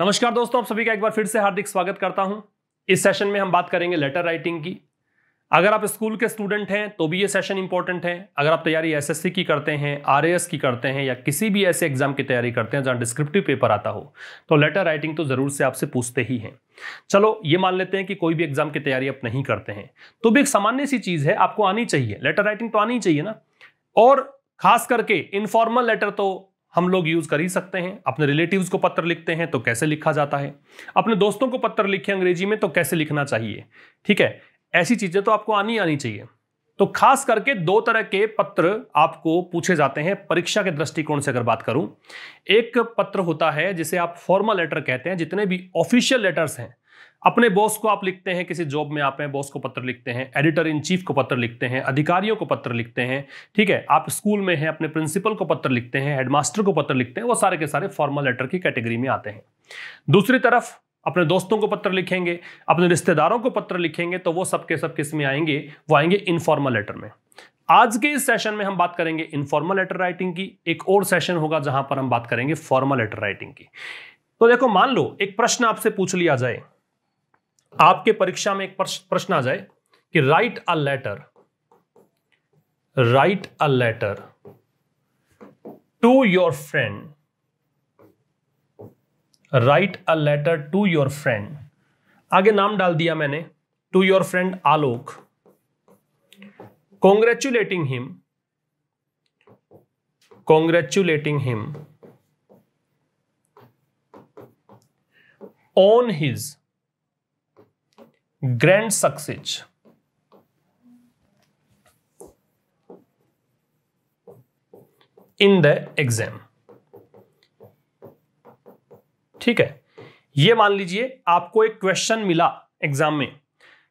नमस्कार दोस्तों आप सभी का एक बार फिर से हार्दिक स्वागत करता हूं इस सेशन में हम बात करेंगे लेटर राइटिंग की अगर आप स्कूल के स्टूडेंट हैं तो भी ये सेशन इंपॉर्टेंट है अगर आप तैयारी एसएससी की करते हैं आरएएस की करते हैं या किसी भी ऐसे एग्जाम की तैयारी करते हैं जहां डिस्क्रिप्टिव पेपर आता हो तो लेटर राइटिंग तो ज़रूर से आपसे पूछते ही हैं चलो ये मान लेते हैं कि कोई भी एग्जाम की तैयारी आप नहीं करते हैं तो भी एक सामान्य सी चीज़ है आपको आनी चाहिए लेटर राइटिंग तो आनी चाहिए ना और खास करके इनफॉर्मल लेटर तो हम लोग यूज़ कर ही सकते हैं अपने रिलेटिव्स को पत्र लिखते हैं तो कैसे लिखा जाता है अपने दोस्तों को पत्र लिखे अंग्रेजी में तो कैसे लिखना चाहिए ठीक है ऐसी चीज़ें तो आपको आनी आनी चाहिए तो खास करके दो तरह के पत्र आपको पूछे जाते हैं परीक्षा के दृष्टिकोण से अगर बात करूं एक पत्र होता है जिसे आप फॉर्मल लेटर कहते हैं जितने भी ऑफिशियल लेटर्स हैं अपने बॉस को आप लिखते हैं किसी जॉब में आप हैं बॉस को पत्र लिखते हैं एडिटर इन चीफ को पत्र लिखते हैं अधिकारियों को पत्र लिखते हैं ठीक है आप स्कूल में हैं अपने प्रिंसिपल को पत्र लिखते हैं हेडमास्टर को पत्र लिखते हैं वो सारे के सारे फॉर्मल लेटर की कैटेगरी में आते हैं दूसरी तरफ अपने दोस्तों को पत्र लिखेंगे अपने रिश्तेदारों को पत्र लिखेंगे तो वो सबके सब किस में आएंगे वो आएंगे इनफॉर्मल लेटर में आज के इस सेशन में हम बात करेंगे इनफॉर्मल लेटर राइटिंग की एक और सेशन होगा जहां पर हम बात करेंगे फॉर्मल लेटर राइटिंग की तो देखो मान लो एक प्रश्न आपसे पूछ लिया जाए आपके परीक्षा में एक प्रश्न आ जाए कि write a letter write a letter to your friend write a letter to your friend आगे नाम डाल दिया मैंने to your friend Alok congratulating him congratulating him on his grand success in the exam ठीक है ये मान लीजिए आपको एक क्वेश्चन मिला एग्जाम में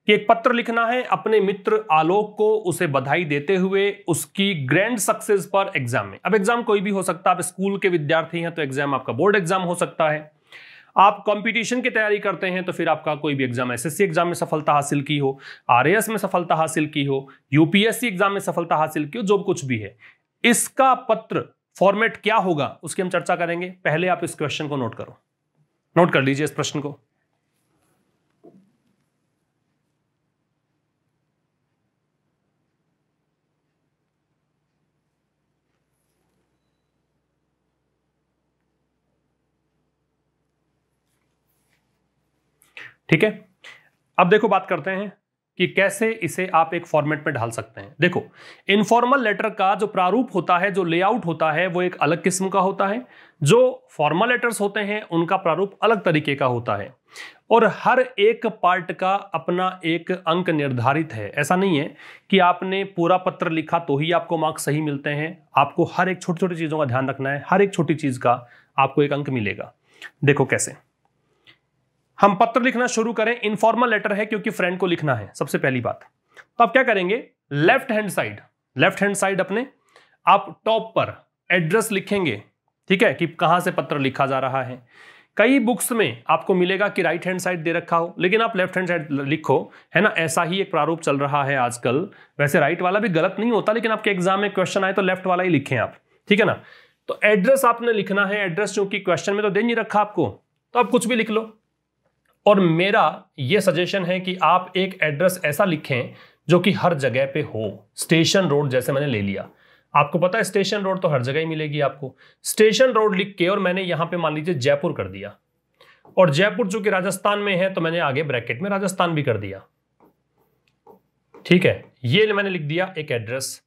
कि एक पत्र लिखना है अपने मित्र आलोक को उसे बधाई देते हुए उसकी ग्रैंड सक्सेस पर एग्जाम में अब एग्जाम कोई भी हो सकता है आप स्कूल के विद्यार्थी हैं तो एग्जाम आपका बोर्ड एग्जाम हो सकता है आप कंपटीशन की तैयारी करते हैं तो फिर आपका कोई भी एग्जाम एसएससी एग्जाम में सफलता हासिल की हो आरएएस में सफलता हासिल की हो यूपीएससी एग्जाम में सफलता हासिल की हो जो कुछ भी है इसका पत्र फॉर्मेट क्या होगा उसकी हम चर्चा करेंगे पहले आप इस क्वेश्चन को नोट करो नोट कर लीजिए इस प्रश्न को ठीक है अब देखो बात करते हैं कि कैसे इसे आप एक फॉर्मेट में ढाल सकते हैं देखो इनफॉर्मल लेटर का जो प्रारूप होता है जो लेआउट होता है वो एक अलग किस्म का होता है जो फॉर्मल लेटर्स होते हैं उनका प्रारूप अलग तरीके का होता है और हर एक पार्ट का अपना एक अंक निर्धारित है ऐसा नहीं है कि आपने पूरा पत्र लिखा तो ही आपको मार्क्स सही मिलते हैं आपको हर एक छोटी छोटी चीज़ों का ध्यान रखना है हर एक छोटी चीज़ का आपको एक अंक मिलेगा देखो कैसे हम पत्र लिखना शुरू करें इनफॉर्मल लेटर है क्योंकि फ्रेंड को लिखना है सबसे पहली बात तो आप क्या करेंगे left hand side left hand side अपने आप टॉप पर एड्रेस लिखेंगे ठीक है कि कहां से पत्र लिखा जा रहा है कई बुक्स में आपको मिलेगा कि राइट हैंड साइड दे रखा हो लेकिन आप लेफ्ट हैंड साइड लिखो है ना ऐसा ही एक प्रारूप चल रहा है आजकल वैसे राइट वाला भी गलत नहीं होता लेकिन आपके एग्जाम में क्वेश्चन आए तो लेफ्ट वाला ही लिखें आप ठीक है ना तो एड्रेस आपने लिखना है एड्रेस चूंकि क्वेश्चन में तो दे नहीं रखा आपको तो आप कुछ भी लिख लो और मेरा ये सजेशन है कि आप एक एड्रेस ऐसा लिखें जो कि हर जगह पे हो स्टेशन रोड जैसे मैंने ले लिया आपको पता है स्टेशन रोड तो हर जगह ही मिलेगी आपको स्टेशन रोड लिख के और मैंने यहाँ पे मान लीजिए जयपुर कर दिया और जयपुर चूंकि राजस्थान में है तो मैंने आगे ब्रैकेट में राजस्थान भी कर दिया ठीक है ये मैंने लिख दिया एक एड्रेस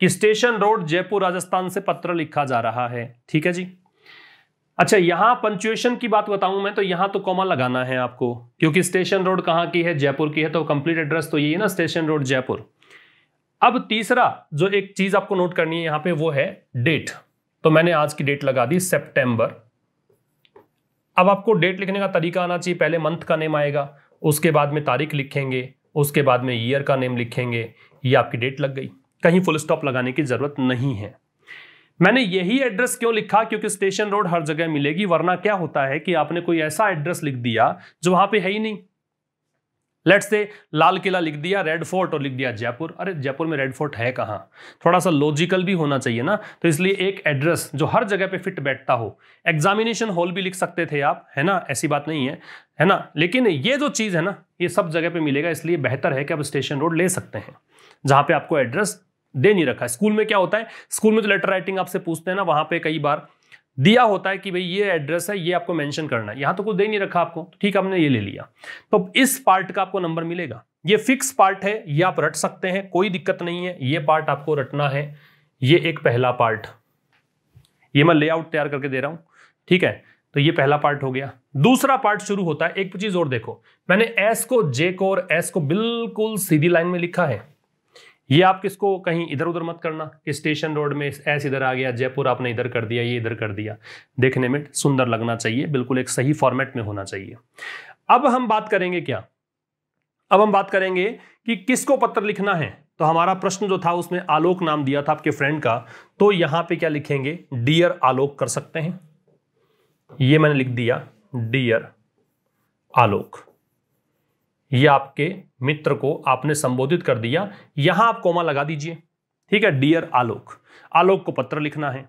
कि स्टेशन रोड जयपुर राजस्थान से पत्र लिखा जा रहा है ठीक है जी अच्छा यहाँ पंचुएशन की बात बताऊं मैं तो यहाँ तो कॉमा लगाना है आपको क्योंकि स्टेशन रोड कहाँ की है जयपुर की है तो कंप्लीट एड्रेस तो यही है ना स्टेशन रोड जयपुर अब तीसरा जो एक चीज आपको नोट करनी है यहाँ पे वो है डेट तो मैंने आज की डेट लगा दी सितंबर अब आपको डेट लिखने का तरीका आना चाहिए पहले मंथ का नेम आएगा उसके बाद में तारीख लिखेंगे उसके बाद में ईयर का नेम लिखेंगे ये आपकी डेट लग गई कहीं फुल स्टॉप लगाने की ज़रूरत नहीं है मैंने यही एड्रेस क्यों लिखा क्योंकि स्टेशन रोड हर जगह मिलेगी वरना क्या होता है कि आपने कोई ऐसा एड्रेस लिख दिया जो वहां पे है ही नहीं लेट्स से लाल किला लिख दिया रेड फोर्ट और लिख दिया जयपुर अरे जयपुर में रेड फोर्ट है कहाँ थोड़ा सा लॉजिकल भी होना चाहिए ना तो इसलिए एक एड्रेस जो हर जगह पे फिट बैठता हो एग्जामिनेशन हॉल भी लिख सकते थे आप है ना ऐसी बात नहीं है है ना लेकिन ये जो चीज़ है ना ये सब जगह पे मिलेगा इसलिए बेहतर है कि आप स्टेशन रोड ले सकते हैं जहाँ पे आपको एड्रेस दे नहीं रखा स्कूल में क्या होता है स्कूल में तो लेटर राइटिंग आपसे पूछते हैं ना वहां पे कई बार दिया होता है कि भाई ये एड्रेस है ये आपको मेंशन करना है यहां तो कुछ दे नहीं रखा आपको तो ठीक आपने ये ले लिया तो इस पार्ट का आपको नंबर मिलेगा ये फिक्स पार्ट है ये आप रट सकते हैं कोई दिक्कत नहीं है ये पार्ट आपको रटना है ये एक पहला पार्ट ये मैं लेआउट तैयार करके दे रहा हूं ठीक है तो ये पहला पार्ट हो गया दूसरा पार्ट शुरू होता है एक चीज और देखो मैंने एस को जे को और एस को बिल्कुल सीधी लाइन में लिखा है ये आप किसको कहीं इधर उधर मत करना कि स्टेशन रोड में ऐसे इधर आ गया जयपुर आपने इधर कर दिया ये इधर कर दिया देखने में सुंदर लगना चाहिए बिल्कुल एक सही फॉर्मेट में होना चाहिए अब हम बात करेंगे क्या अब हम बात करेंगे कि किसको पत्र लिखना है तो हमारा प्रश्न जो था उसमें आलोक नाम दिया था आपके फ्रेंड का तो यहां पे क्या लिखेंगे डियर आलोक कर सकते हैं ये मैंने लिख दिया डियर आलोक ये आपके मित्र को आपने संबोधित कर दिया यहां आप कोमा लगा दीजिए ठीक है डियर आलोक आलोक को पत्र लिखना है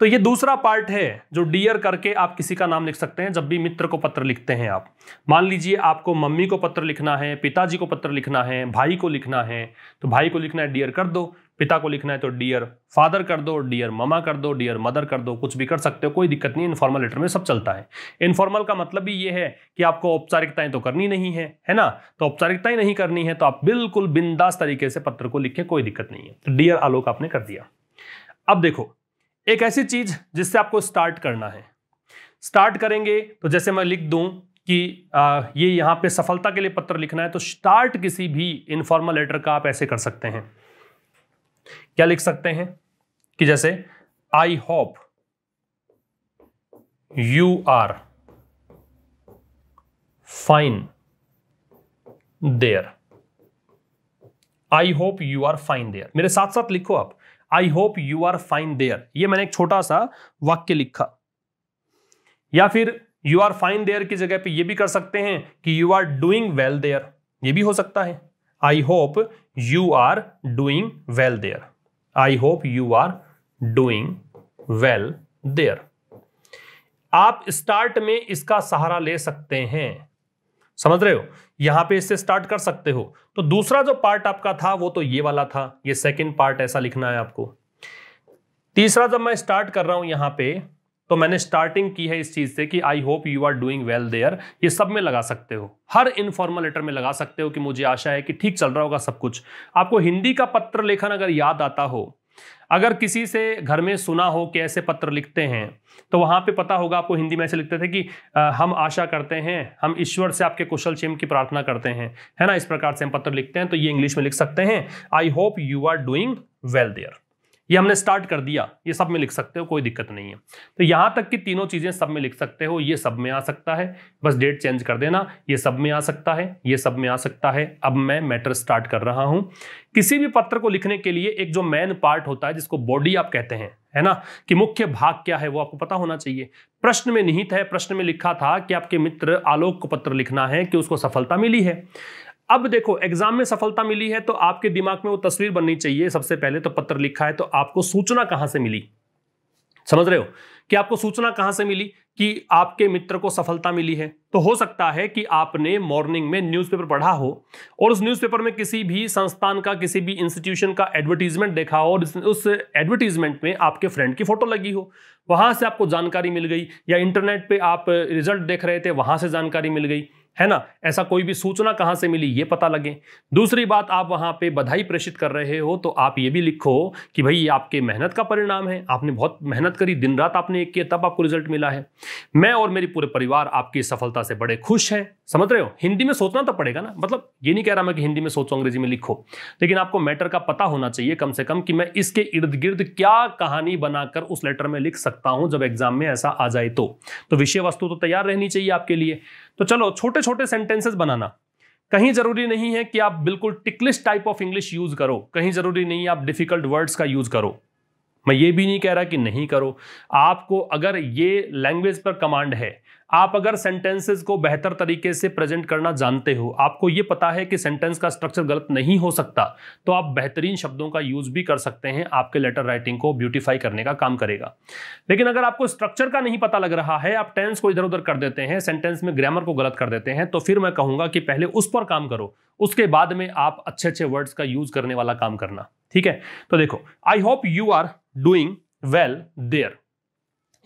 तो ये दूसरा पार्ट है जो डियर करके आप किसी का नाम लिख सकते हैं जब भी मित्र को पत्र लिखते हैं आप मान लीजिए आपको मम्मी को पत्र लिखना है पिताजी को पत्र लिखना है भाई को लिखना है तो भाई को लिखना है डियर कर दो पिता को लिखना है तो डियर फादर कर दो डियर ममा कर दो डियर मदर कर दो कुछ भी कर सकते हो कोई दिक्कत नहीं इनफॉर्मल लेटर में सब चलता है इनफॉर्मल का मतलब भी ये है कि आपको औपचारिकताएं तो करनी नहीं है है ना तो औपचारिकताएं नहीं करनी है तो आप बिल्कुल बिंदास तरीके से पत्र को लिखें कोई दिक्कत नहीं है तो डियर आलोक आपने कर दिया अब देखो एक ऐसी चीज जिससे आपको स्टार्ट करना है स्टार्ट करेंगे तो जैसे मैं लिख दूं कि आ, ये यहाँ पे सफलता के लिए पत्र लिखना है तो स्टार्ट किसी भी इनफॉर्मल लेटर का आप ऐसे कर सकते हैं क्या लिख सकते हैं कि जैसे I hope you are fine there I hope you are fine there मेरे साथ साथ लिखो आप I hope you are fine there ये मैंने एक छोटा सा वाक्य लिखा या फिर यू आर फाइन देयर की जगह पे ये भी कर सकते हैं कि you are doing well there ये भी हो सकता है I hope you are doing well there I hope you are doing well there आप स्टार्ट में इसका सहारा ले सकते हैं समझ रहे हो यहां पे इससे स्टार्ट कर सकते हो तो दूसरा जो पार्ट आपका था वो तो ये वाला था ये सेकंड पार्ट ऐसा लिखना है आपको तीसरा जब मैं स्टार्ट कर रहा हूं यहां पे तो मैंने स्टार्टिंग की है इस चीज़ से कि I hope you are doing well there ये सब में लगा सकते हो हर इनफॉर्मल लेटर में लगा सकते हो कि मुझे आशा है कि ठीक चल रहा होगा सब कुछ आपको हिंदी का पत्र लेखन अगर याद आता हो अगर किसी से घर में सुना हो कि ऐसे पत्र लिखते हैं तो वहां पे पता होगा आपको हिंदी में ऐसे लिखते थे कि आ, हम आशा करते हैं हम ईश्वर से आपके कुशल क्षेम की प्रार्थना करते हैं है ना इस प्रकार से हम पत्र लिखते हैं तो ये इंग्लिश में लिख सकते हैं I hope you are doing well there ये हमने स्टार्ट कर दिया ये सब में लिख सकते हो कोई दिक्कत नहीं है तो यहाँ तक कि तीनों चीज़ें सब में लिख सकते हो ये सब में आ सकता है बस डेट चेंज कर देना ये सब में आ सकता है ये सब में आ सकता है अब मैं मैटर स्टार्ट कर रहा हूँ किसी भी पत्र को लिखने के लिए एक जो मेन पार्ट होता है जिसको बॉडी आप कहते हैं है ना कि मुख्य भाग क्या है वो आपको पता होना चाहिए प्रश्न में निहित है प्रश्न में लिखा था कि आपके मित्र आलोक को पत्र लिखना है कि उसको सफलता मिली है अब देखो एग्जाम में सफलता मिली है तो आपके दिमाग में वो तस्वीर बननी चाहिए सबसे पहले तो पत्र लिखा है तो आपको सूचना कहां से मिली समझ रहे हो कि आपको सूचना कहां से मिली कि आपके मित्र को सफलता मिली है तो हो सकता है कि आपने मॉर्निंग में न्यूज़पेपर पढ़ा हो और उस न्यूज़पेपर में किसी भी संस्थान का किसी भी इंस्टीट्यूशन का एडवर्टीजमेंट देखा हो और उस एडवर्टीजमेंट में आपके फ्रेंड की फोटो लगी हो वहां से आपको जानकारी मिल गई या इंटरनेट पर आप रिजल्ट देख रहे थे वहां से जानकारी मिल गई है ना ऐसा कोई भी सूचना कहाँ से मिली ये पता लगे दूसरी बात आप वहां पे बधाई प्रेषित कर रहे हो तो आप ये भी लिखो कि भाई ये आपके मेहनत का परिणाम है आपने बहुत मेहनत करी दिन रात आपने एक किया तब आपको रिजल्ट मिला है मैं और मेरे पूरे परिवार आपकी सफलता से बड़े खुश हैं समझ रहे हो हिंदी में सोचना तो पड़ेगा ना मतलब ये नहीं कह रहा मैं कि हिंदी में सोचो अंग्रेजी में लिखो लेकिन आपको मैटर का पता होना चाहिए कम से कम कि मैं इसके इर्द गिर्द क्या कहानी बनाकर उस लेटर में लिख सकता हूं जब एग्जाम में ऐसा आ जाए तो, तो विषय वस्तु तो तैयार रहनी चाहिए आपके लिए तो चलो छोटे छोटे सेंटेंसेस बनाना कहीं जरूरी नहीं है कि आप बिल्कुल टिकलिश टाइप ऑफ इंग्लिश यूज करो कहीं जरूरी नहीं है आप डिफिकल्ट वर्ड्स का यूज करो मैं ये भी नहीं कह रहा कि नहीं करो आपको अगर ये लैंग्वेज पर कमांड है आप अगर सेंटेंसेस को बेहतर तरीके से प्रेजेंट करना जानते हो आपको ये पता है कि सेंटेंस का स्ट्रक्चर गलत नहीं हो सकता तो आप बेहतरीन शब्दों का यूज भी कर सकते हैं आपके लेटर राइटिंग को ब्यूटीफाई करने का काम करेगा लेकिन अगर आपको स्ट्रक्चर का नहीं पता लग रहा है आप टेंस को इधर उधर कर देते हैं सेंटेंस में ग्रामर को गलत कर देते हैं तो फिर मैं कहूँगा कि पहले उस पर काम करो उसके बाद में आप अच्छे अच्छे वर्ड्स का यूज करने वाला काम करना ठीक है तो देखो I hope you are doing well there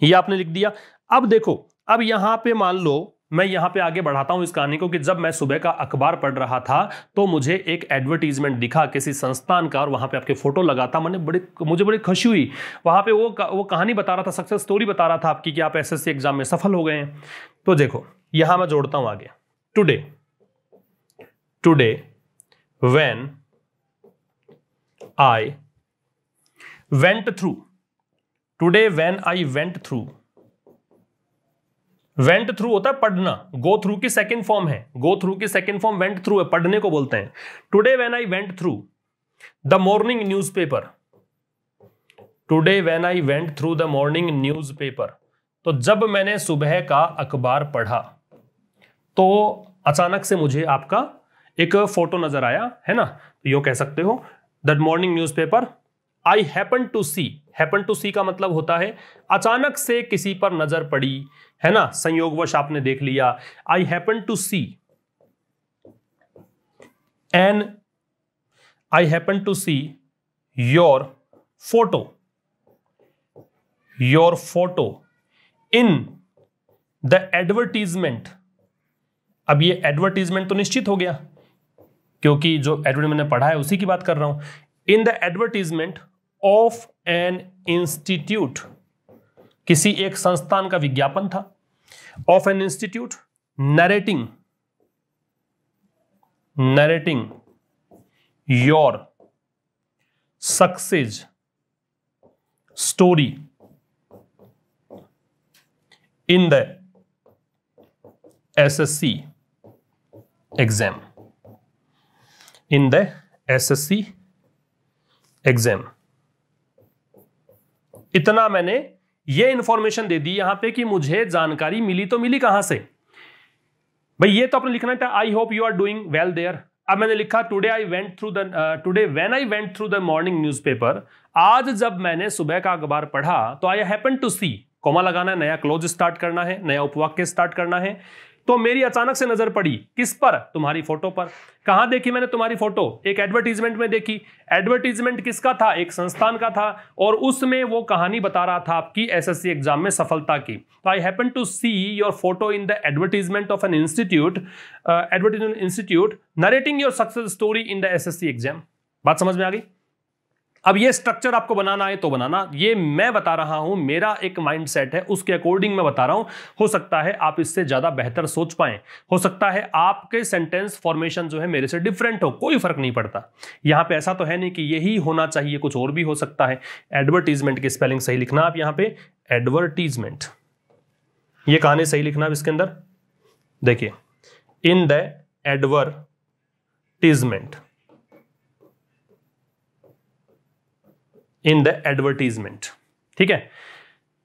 ये आपने लिख दिया अब देखो अब यहां पे मान लो मैं यहां पे आगे बढ़ाता हूं इस कहानी को कि जब मैं सुबह का अखबार पढ़ रहा था तो मुझे एक एडवर्टीजमेंट दिखा किसी संस्थान का और वहां पे आपके फोटो लगा था मैंने बड़ी मुझे बड़ी खुशी हुई वहां पे वो वो कहानी बता रहा था सक्सेस स्टोरी बता रहा था आपकी कि आप एस एग्जाम में सफल हो गए हैं तो देखो यहां मैं जोड़ता हूं आगे today today when I went through today when I went through went through होता है पढ़ना गो थ्रू की सेकंड फॉर्म है गो थ्रू की सेकंड फॉर्म वेंट थ्रू है पढ़ने को बोलते हैं today when I went through the morning newspaper today when I went through the morning newspaper तो जब मैंने सुबह का अखबार पढ़ा तो अचानक से मुझे आपका एक फोटो नजर आया है ना तो यो कह सकते हो the morning newspaper I happen to see happen to see का मतलब होता है अचानक से किसी पर नजर पड़ी है ना संयोगवश आपने देख लिया I happen to see an I happen to see your photo your photo in the advertisement अब ये एडवर्टीजमेंट तो निश्चित हो गया क्योंकि जो एडवर्ट मैंने पढ़ा है उसी की बात कर रहा हूं in the advertisement of an institute किसी एक संस्थान का विज्ञापन था of an institute narrating narrating your success story in the SSC exam in the SSC exam इतना मैंने ये इंफॉर्मेशन दे दी यहां पे कि मुझे जानकारी मिली तो मिली कहां से भाई ये तो आपने लिखना था I hope you are doing well there अब मैंने लिखा today I went through the today when I went through the morning newspaper आज जब मैंने सुबह का अखबार पढ़ा तो I happen to see comma लगाना है नया क्लोज स्टार्ट करना है नया उपवाक्य स्टार्ट करना है तो मेरी अचानक से नजर पड़ी किस पर तुम्हारी फोटो पर कहा देखी मैंने तुम्हारी फोटो एक एडवर्टीजमेंट में देखी एडवर्टीजमेंट किसका था एक संस्थान का था और उसमें वो कहानी बता रहा था आपकी एसएससी एग्जाम में सफलता की तो I happen to see your photo in the advertisement of an institute advertisement institute narrating your success story in the SSC exam बात समझ में आ गई अब ये स्ट्रक्चर आपको बनाना है तो बनाना ये मैं बता रहा हूं मेरा एक माइंड सेट है उसके अकॉर्डिंग मैं बता रहा हूं हो सकता है आप इससे ज्यादा बेहतर सोच पाए हो सकता है आपके सेंटेंस फॉर्मेशन जो है मेरे से डिफरेंट हो कोई फर्क नहीं पड़ता यहां पे ऐसा तो है नहीं कि यही होना चाहिए कुछ और भी हो सकता है एडवर्टीजमेंट की स्पेलिंग सही लिखना आप यहां पर एडवर्टीजमेंट ये कहानी सही लिखना आप इसके अंदर देखिए in the advertisement in the advertisement ठीक है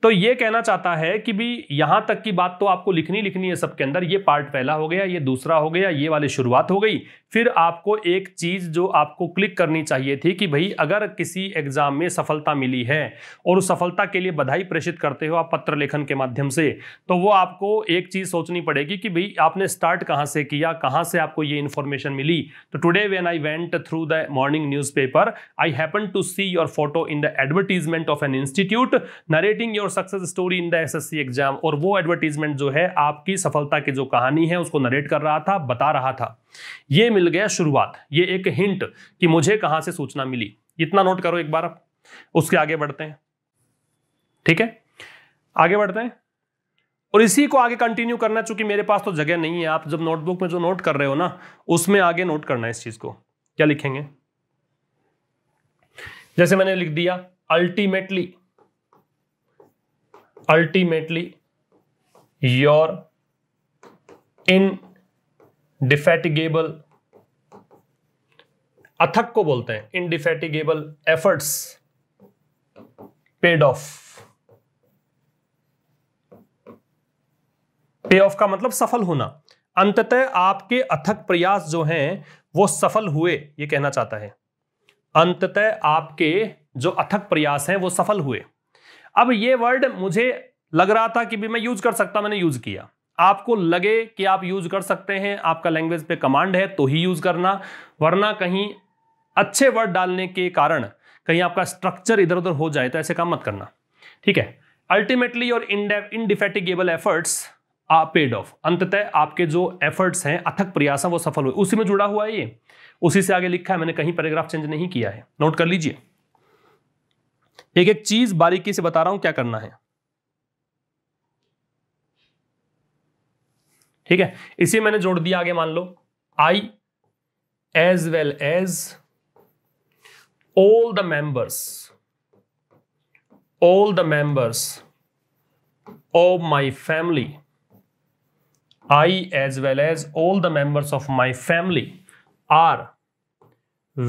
तो ये कहना चाहता है कि भी यहां तक की बात तो आपको लिखनी लिखनी है सबके अंदर ये पार्ट पहला हो गया ये दूसरा हो गया ये वाले शुरुआत हो गई फिर आपको एक चीज़ जो आपको क्लिक करनी चाहिए थी कि भाई अगर किसी एग्ज़ाम में सफलता मिली है और उस सफलता के लिए बधाई प्रेषित करते हो आप पत्र लेखन के माध्यम से तो वो आपको एक चीज़ सोचनी पड़ेगी कि भाई आपने स्टार्ट कहाँ से किया कहाँ से आपको ये इन्फॉर्मेशन मिली तो today when I went through the morning news I happen to see your photo in the advertisement of an institute narrating your success story in the S exam और वो एडवर्टीजमेंट जो है आपकी सफलता की जो कहानी है उसको नरेट कर रहा था बता रहा था ये मिल गया शुरुआत ये एक हिंट कि मुझे कहां से सूचना मिली इतना नोट करो एक बार आप उसके आगे बढ़ते हैं ठीक है आगे बढ़ते हैं और इसी को आगे कंटिन्यू करना चूंकि मेरे पास तो जगह नहीं है आप जब नोटबुक में जो नोट कर रहे हो ना उसमें आगे नोट करना है इस चीज को क्या लिखेंगे जैसे मैंने लिख दिया ultimately ultimately your indefatigable अथक को बोलते हैं indefatigable efforts paid off pay off का मतलब सफल होना अंततः आपके अथक प्रयास जो हैं वो सफल हुए ये कहना चाहता है अंततः आपके जो अथक प्रयास हैं वो सफल हुए अब ये वर्ड मुझे लग रहा था कि भी मैं यूज कर सकता मैंने यूज किया आपको लगे कि आप यूज कर सकते हैं आपका लैंग्वेज पे कमांड है तो ही यूज करना वरना कहीं अच्छे वर्ड डालने के कारण कहीं आपका स्ट्रक्चर इधर उधर हो जाए तो ऐसे काम मत करना ठीक है अल्टीमेटली और indefatigable efforts uh paid off अंततः आपके जो एफर्ट्स हैं अथक प्रयास हैं वो सफल हुए उसी में जुड़ा हुआ है ये उसी से आगे लिखा है मैंने कहीं पैराग्राफ चेंज नहीं किया है नोट कर लीजिए एक एक चीज बारीकी से बता रहा हूं क्या करना है ठीक है इसे मैंने जोड़ दिया आगे मान लो I as well as all the members all the members of my family I as well as all the members of my family are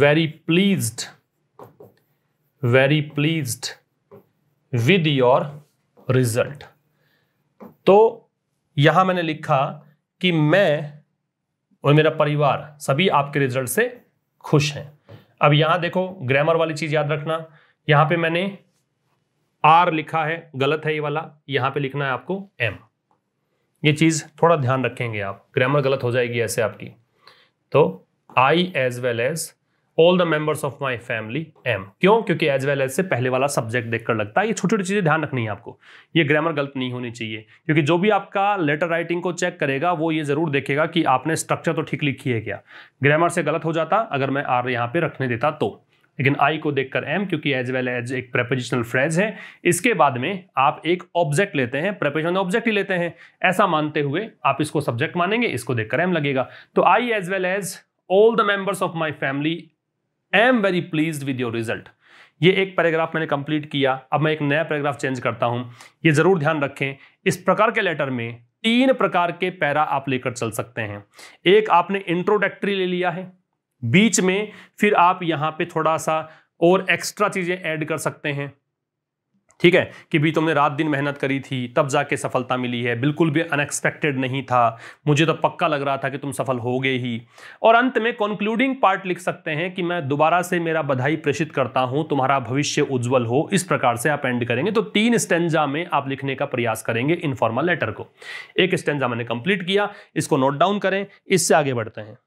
very please very please with your result तो यहां मैंने लिखा कि मैं और मेरा परिवार सभी आपके रिजल्ट से खुश हैं अब यहां देखो ग्रामर वाली चीज़ याद रखना यहां पे मैंने आर लिखा है गलत है ये वाला यहां पे लिखना है आपको एम ये चीज़ थोड़ा ध्यान रखेंगे आप ग्रामर गलत हो जाएगी ऐसे आपकी तो I as well as all the members of my family am क्यों क्योंकि एज वेल एज से पहले वाला सब्जेक्ट देखकर लगता है ये छोटी छोटी चीज़ें ध्यान रखनी है आपको ये ग्रामर गलत नहीं होनी चाहिए क्योंकि जो भी आपका लेटर राइटिंग को चेक करेगा वो ये ज़रूर देखेगा कि आपने स्ट्रक्चर तो ठीक लिखी है क्या ग्रामर से गलत हो जाता अगर मैं आर यहाँ पे रखने देता तो लेकिन आई को देखकर एम क्योंकि एज वेल एज एक प्रेपोजिशनल फ्रेज है इसके बाद में आप एक ऑब्जेक्ट लेते हैं प्रेपोजिशनल ऑब्जेक्ट ही लेते हैं ऐसा मानते हुए आप इसको सब्जेक्ट मानेंगे इसको देखकर एम लगेगा तो I as well as all the members of my family I am very please with your result ये एक पैराग्राफ मैंने कंप्लीट किया अब मैं एक नया पैराग्राफ चेंज करता हूं ये ज़रूर ध्यान रखें इस प्रकार के लेटर में तीन प्रकार के पैरा आप लेकर चल सकते हैं एक आपने इंट्रोडक्टरी ले लिया है बीच में फिर आप यहां पे थोड़ा सा और एक्स्ट्रा चीज़ें ऐड कर सकते हैं ठीक है कि भी तुमने रात दिन मेहनत करी थी तब जाके सफलता मिली है बिल्कुल भी अनएक्सपेक्टेड नहीं था मुझे तो पक्का लग रहा था कि तुम सफल हो गए ही और अंत में कंक्लूडिंग पार्ट लिख सकते हैं कि मैं दोबारा से मेरा बधाई प्रेषित करता हूं तुम्हारा भविष्य उज्जवल हो इस प्रकार से आप एंड करेंगे तो तीन स्टेंजा में आप लिखने का प्रयास करेंगे इनफॉर्मल लेटर को एक स्टेंजा मैंने कंप्लीट किया इसको नोट डाउन करें इससे आगे बढ़ते हैं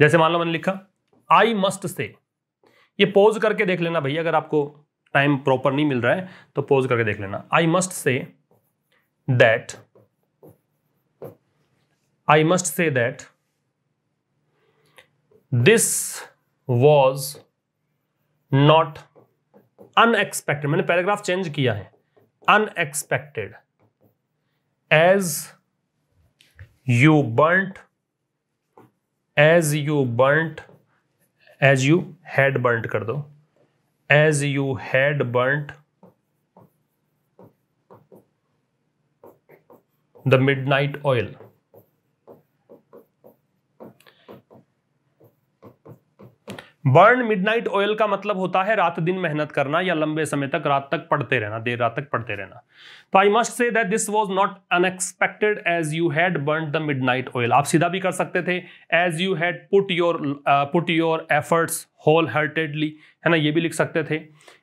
जैसे मान लो मैंने लिखा आई मस्ट से ये पोज करके देख लेना भैया अगर आपको टाइम प्रॉपर नहीं मिल रहा है तो पोज करके देख लेना I must say that I must say that this was not unexpected मैंने पैराग्राफ चेंज किया है unexpected as you burnt as you burnt as you had burnt कर दो as you had burnt the midnight oil burn midnight oil का मतलब होता है रात दिन मेहनत करना या लंबे समय तक रात तक पढ़ते रहना देर रात तक पढ़ते रहना तो I must say that this was not unexpected as you had burn the midnight oil आप सीधा भी कर सकते थे as you had put your put your efforts wholeheartedly है ना ये भी लिख सकते थे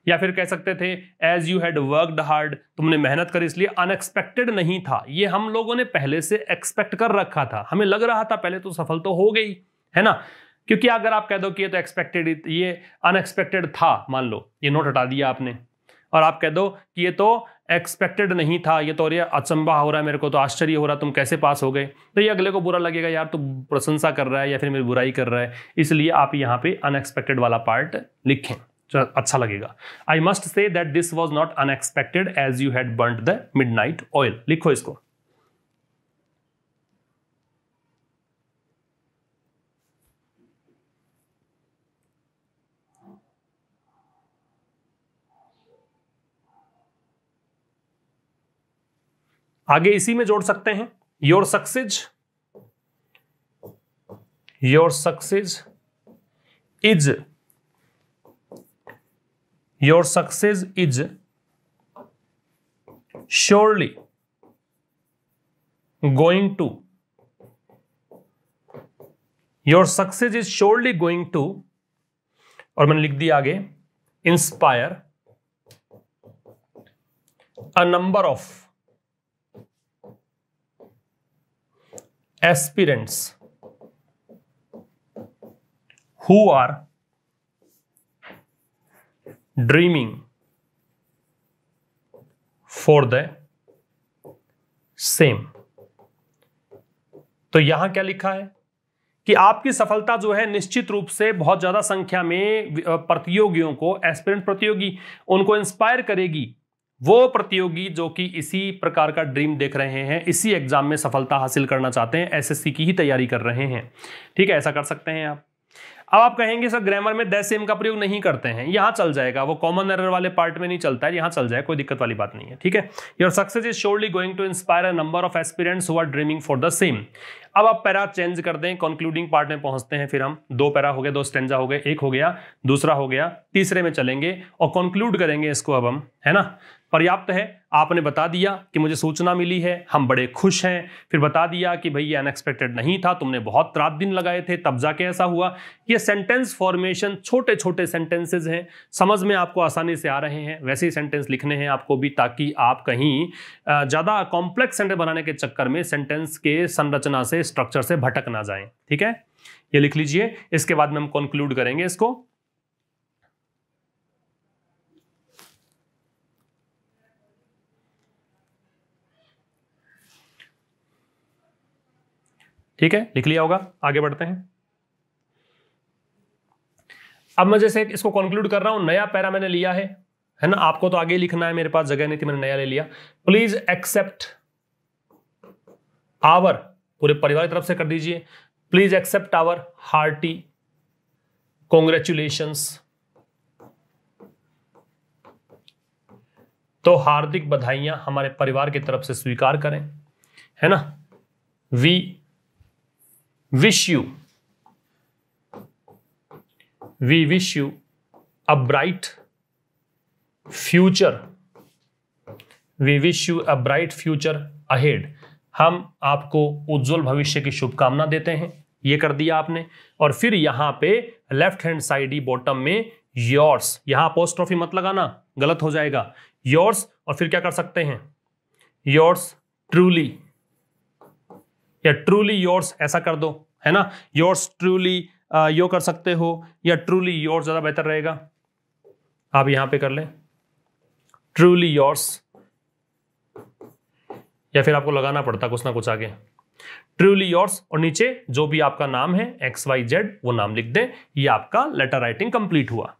या फिर कह सकते थे as you had worked hard तुमने मेहनत करी इसलिए अनएक्सपेक्टेड नहीं था ये हम लोगों ने पहले से एक्सपेक्ट कर रखा था हमें लग रहा था पहले तो सफल तो हो गई है ना क्योंकि अगर आप कह दो कि ये तो एक्सपेक्टेड ये अनएक्सपेक्टेड था मान लो ये नोट हटा दिया आपने और आप कह दो कि ये तो एक्सपेक्टेड नहीं था ये तो अरे अचंबा हो रहा है मेरे को तो आश्चर्य हो रहा तुम कैसे पास हो गए तो ये अगले को बुरा लगेगा यार तू प्रशंसा कर रहा है या फिर मेरी बुराई कर रहा है इसलिए आप यहाँ पे अनएक्सपेक्टेड वाला पार्ट लिखें अच्छा लगेगा I must say that this was not unexpected as you had burnt the mid oil लिखो इसको आगे इसी में जोड़ सकते हैं your success your success is your success is surely going to your success is surely going to और मैंने लिख दिया आगे inspire a number of aspirants who are dreaming for the same तो यहां क्या लिखा है कि आपकी सफलता जो है निश्चित रूप से बहुत ज्यादा संख्या में प्रतियोगियों को एस्पिरेंट प्रतियोगी उनको इंस्पायर करेगी वो प्रतियोगी जो कि इसी प्रकार का ड्रीम देख रहे हैं इसी एग्ज़ाम में सफलता हासिल करना चाहते हैं एसएससी की ही तैयारी कर रहे हैं ठीक है ऐसा कर सकते हैं आप अब आप कहेंगे सर ग्रामर में दस सेम का प्रयोग नहीं करते हैं यहाँ चल जाएगा वो कॉमन एरर वाले पार्ट में नहीं चलता है यहाँ चल जाएगा कोई दिक्कत वाली बात नहीं है ठीक है your success is surely going to inspire a number of aspirants who are dreaming for the same अब आप पैरा चेंज कर दें कंक्लूडिंग पार्ट में पहुंचते हैं फिर हम दो पैरा हो गए दो स्टेंजा हो गए एक हो गया दूसरा हो गया तीसरे में चलेंगे और कंक्लूड करेंगे इसको अब हम है ना पर्याप्त है आपने बता दिया कि मुझे सूचना मिली है हम बड़े खुश हैं फिर बता दिया कि भाई ये अनएक्सपेक्टेड नहीं था तुमने बहुत रात दिन लगाए थे तब जाके ऐसा हुआ ये सेंटेंस फॉर्मेशन छोटे छोटे सेंटेंसेज हैं समझ में आपको आसानी से आ रहे हैं वैसे ही सेंटेंस लिखने हैं आपको भी ताकि आप कहीं ज़्यादा कॉम्प्लेक्स सेंटेंस बनाने के चक्कर में सेंटेंस के संरचना से स्ट्रक्चर से भटक ना जाए ठीक है ये लिख लीजिए इसके बाद में हम कंक्लूड करेंगे इसको ठीक है लिख लिया होगा आगे बढ़ते हैं अब मैं जैसे इसको कंक्लूड कर रहा हूं नया पैरा मैंने लिया है है ना आपको तो आगे लिखना है मेरे पास जगह नहीं थी मैंने नया ले लिया प्लीज एक्सेप्ट आवर पूरे परिवार की तरफ से कर दीजिए please accept our hearty congratulations तो हार्दिक बधाइयां हमारे परिवार की तरफ से स्वीकार करें है ना we wish you we wish you a bright future we wish you a bright future ahead हम आपको उज्जवल भविष्य की शुभकामना देते हैं ये कर दिया आपने और फिर यहां पे लेफ्ट हैंड साइड ही बॉटम में योर्स यहां पोस्ट ऑफी मत लगाना गलत हो जाएगा योर्स और फिर क्या कर सकते हैं योर्स ट्रूली या ट्रूली योर्स ऐसा कर दो है ना योर्स ट्रूली यो कर सकते हो या ट्रूली योर्स ज़्यादा बेहतर रहेगा आप यहां पे कर ले ट्रूली योर्स या फिर आपको लगाना पड़ता कुछ ना कुछ आगे ट्रूली योर्स और नीचे जो भी आपका नाम है एक्स वाई जेड वो नाम लिख दें ये आपका लेटर राइटिंग कंप्लीट हुआ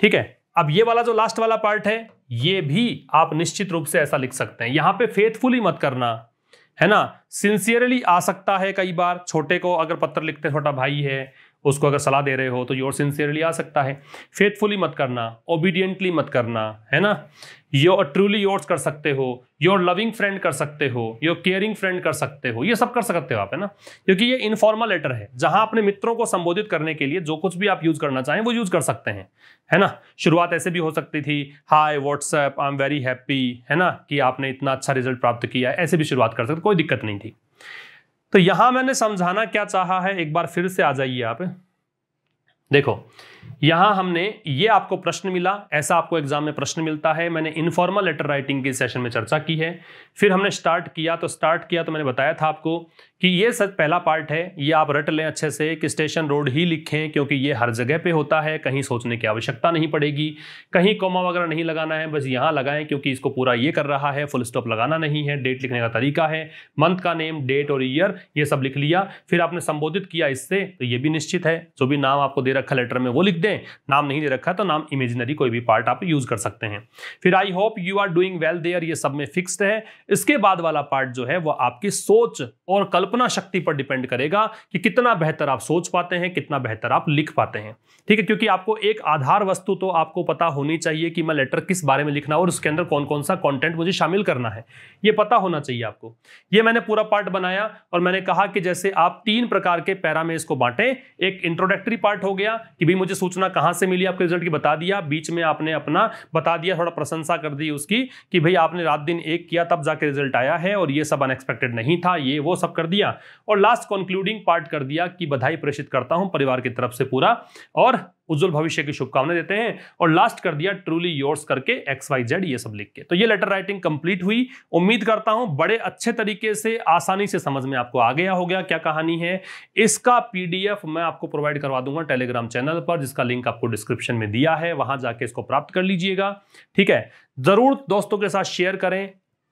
ठीक है अब ये वाला जो लास्ट वाला पार्ट है ये भी आप निश्चित रूप से ऐसा लिख सकते हैं यहां पे फेथफुली मत करना है ना सिंसियरली आ सकता है कई बार छोटे को अगर पत्र लिखते छोटा भाई है उसको अगर सलाह दे रहे हो तो योर सिंसियरली आ सकता है फेथफुली मत करना ओबीडियंटली मत करना है ना योर ट्रूली योर्स कर सकते हो योर लविंग फ्रेंड कर सकते हो योर केयरिंग फ्रेंड कर सकते हो ये सब कर सकते हो आप है ना क्योंकि ये इनफॉर्मल लेटर है जहां अपने मित्रों को संबोधित करने के लिए जो कुछ भी आप यूज करना चाहें वो यूज कर सकते हैं है ना शुरुआत ऐसे भी हो सकती थी hi WhatsApp I am very happy है ना कि आपने इतना अच्छा रिजल्ट प्राप्त किया ऐसे भी शुरुआत कर सकते कोई दिक्कत नहीं थी तो यहां मैंने समझाना क्या चाहा है एक बार फिर से आ जाइए आप देखो यहां हमने ये आपको प्रश्न मिला ऐसा आपको एग्जाम में प्रश्न मिलता है मैंने इनफॉर्मल लेटर राइटिंग के सेशन में चर्चा की है फिर हमने स्टार्ट किया तो स्टार्ट किया तो मैंने बताया था आपको कि ये सच पहला पार्ट है ये आप रट लें अच्छे से कि स्टेशन रोड ही लिखें क्योंकि ये हर जगह पे होता है कहीं सोचने की आवश्यकता नहीं पड़ेगी कहीं कोमा वगैरह नहीं लगाना है बस यहाँ लगाएं क्योंकि इसको पूरा ये कर रहा है फुल स्टॉप लगाना नहीं है डेट लिखने का तरीका है मंथ का नेम डेट और ईयर ये सब लिख लिया फिर आपने संबोधित किया इससे तो ये भी निश्चित है जो भी नाम आपको दे रखा लेटर में वो लिख लिख दें नाम नहीं दे रखा है तो नाम इमेजिनरी कोई भी पार्ट आप यूज कर सकते हैं फिर I hope you are doing well there ये सब में फिक्स्ड है इसके बाद वाला पार्ट जो है वो आपकी सोच और कल्पना शक्ति पर डिपेंड करेगा कि कितना बेहतर आप सोच पाते हैं कितना बेहतर आप लिख पाते हैं ठीक है क्योंकि आपको एक आधार वस्तु तो आपको पता होनी चाहिए कि मैं लेटर किस बारे में लिखना और उसके अंदर कौन कौन सा कॉन्टेंट मुझे शामिल करना है ये पता होना चाहिए आपको ये मैंने पूरा पार्ट बनाया और मैंने कहा कि जैसे आप तीन प्रकार के पैरा में इसको बांटें एक इंट्रोडक्टरी पार्ट हो गया कि भाई मुझे सूचना कहां से मिली आपके रिजल्ट की बता दिया बीच में आपने अपना बता दिया थोड़ा प्रशंसा कर दी उसकी कि भाई आपने रात दिन एक किया तब जाके रिजल्ट आया है और ये सब अनएक्सपेक्टेड नहीं था ये वो सब कर दिया और लास्ट कंक्लूडिंग पार्ट कर दिया कि बधाई प्रेषित करता हूं परिवार की तरफ से पूरा और उज्जवल भविष्य की शुभकामनाएं देते हैं और लास्ट कर दिया ट्रूली योर्स करके एक्स वाई जेड ये सब लिख के तो ये लेटर राइटिंग कंप्लीट हुई उम्मीद करता हूं बड़े अच्छे तरीके से आसानी से समझ में आपको आ गया हो गया क्या कहानी है इसका पीडीएफ मैं आपको प्रोवाइड करवा दूंगा टेलीग्राम चैनल पर जिसका लिंक आपको डिस्क्रिप्शन में दिया है वहां जाके इसको प्राप्त कर लीजिएगा ठीक है जरूर दोस्तों के साथ शेयर करें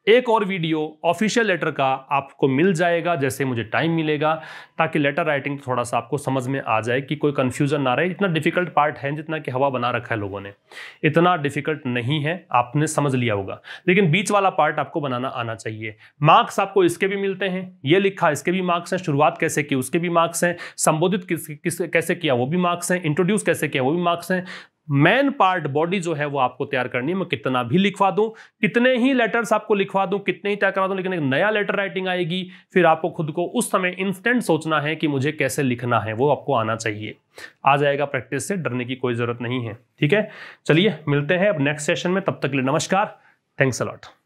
एक और वीडियो ऑफिशियल लेटर का आपको मिल जाएगा जैसे मुझे टाइम मिलेगा ताकि लेटर राइटिंग थोड़ा सा आपको समझ में आ जाए कि कोई कन्फ्यूजन ना रहे इतना डिफिकल्ट पार्ट है जितना कि हवा बना रखा है लोगों ने इतना डिफिकल्ट नहीं है आपने समझ लिया होगा लेकिन बीच वाला पार्ट आपको बनाना आना चाहिए मार्क्स आपको इसके भी मिलते हैं ये लिखा इसके भी मार्क्स हैं शुरुआत कैसे की उसके भी मार्क्स हैं संबोधित किस कैसे किया वो भी मार्क्स हैं इंट्रोड्यूस कैसे किया वो भी मार्क्स हैं मैन पार्ट बॉडी जो है वो आपको तैयार करनी है मैं कितना भी लिखवा दूं कितने ही लेटर्स आपको लिखवा दूं कितने ही तैयार करा दूं लेकिन एक नया लेटर राइटिंग आएगी फिर आपको खुद को उस समय इंस्टेंट सोचना है कि मुझे कैसे लिखना है वो आपको आना चाहिए आ जाएगा प्रैक्टिस से डरने की कोई ज़रूरत नहीं है ठीक है चलिए मिलते हैं अब नेक्स्ट सेशन में तब तक के लिए नमस्कार थैंक्स अलॉट